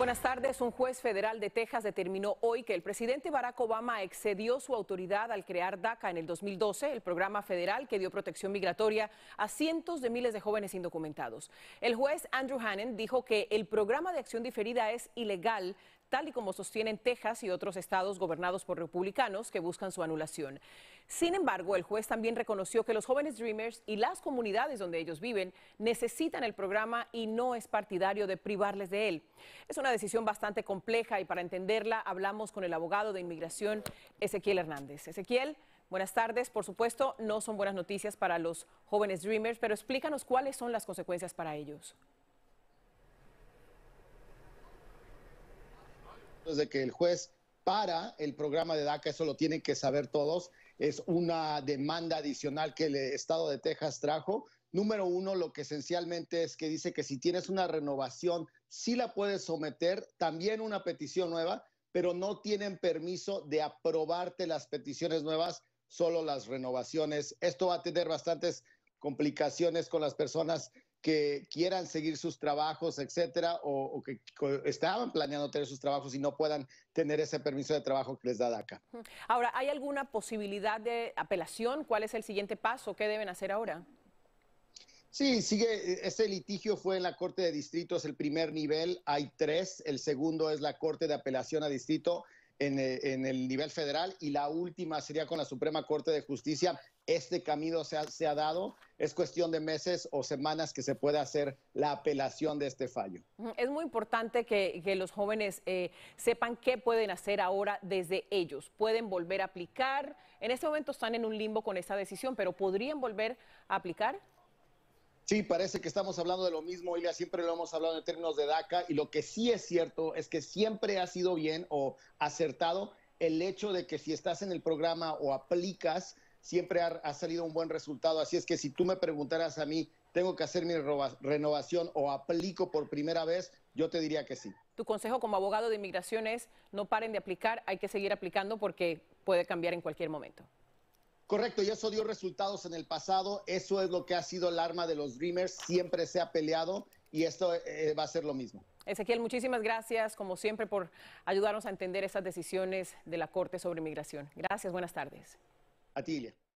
Buenas tardes. Un juez federal de Texas determinó hoy que el presidente Barack Obama excedió su autoridad al crear DACA en el 2012, el programa federal que dio protección migratoria a cientos de miles de jóvenes indocumentados. El juez Andrew Hannan dijo que el programa de acción diferida es ilegal tal y como sostienen Texas y otros estados gobernados por republicanos que buscan su anulación. Sin embargo, el juez también reconoció que los jóvenes Dreamers y las comunidades donde ellos viven necesitan el programa y no es partidario de privarles de él. Es una decisión bastante compleja y para entenderla hablamos con el abogado de inmigración Ezequiel Hernández. Ezequiel, Buenas tardes. Por supuesto, no son buenas noticias para los jóvenes Dreamers, pero explícanos cuáles son las consecuencias para ellos. de que el juez para el programa de DACA, eso lo tienen que saber todos, es una demanda adicional que el Estado de Texas trajo. Número uno, lo que esencialmente es que dice que si tienes una renovación, sí la puedes someter, también una petición nueva, pero no tienen permiso de aprobarte las peticiones nuevas, solo las renovaciones. Esto va a tener bastantes complicaciones con las personas que quieran seguir sus trabajos, etcétera, o, que estaban planeando tener sus trabajos y no puedan tener ese permiso de trabajo que les da acá. Ahora, ¿hay alguna posibilidad de apelación? ¿Cuál es el siguiente paso? ¿Qué deben hacer ahora? Sí, sigue, ese litigio fue en la Corte de Distritos, el primer nivel, hay tres, el segundo es la Corte de Apelación a Distrito en, el nivel federal y la última sería con la Suprema Corte de Justicia. Este camino se ha, dado. Es cuestión de meses o semanas que se pueda hacer la apelación de este fallo. Es muy importante que, los jóvenes eh, sepan qué pueden hacer ahora desde ellos. Pueden volver a aplicar. En este momento están en un limbo con esa decisión, pero ¿podrían volver a aplicar? Sí, parece que estamos hablando de lo mismo, ya siempre lo hemos hablado en términos de DACA y lo que sí es cierto es que siempre ha sido bien o acertado el hecho de que si estás en el programa o aplicas, siempre ha, ha salido un buen resultado. Así es que si tú me preguntaras a mí, ¿tengo que hacer mi renovación o aplico por primera vez? Yo te diría que sí. Tu consejo como abogado de inmigración es no paren de aplicar, hay que seguir aplicando porque puede cambiar en cualquier momento. Correcto, y eso dio resultados en el pasado. Eso es lo que ha sido el arma de los Dreamers. Siempre se ha peleado y esto eh, va a ser lo mismo. Ezequiel, muchísimas gracias, como siempre, por ayudarnos a entender esas decisiones de la Corte sobre migración. Gracias, buenas tardes. A ti, Ilia.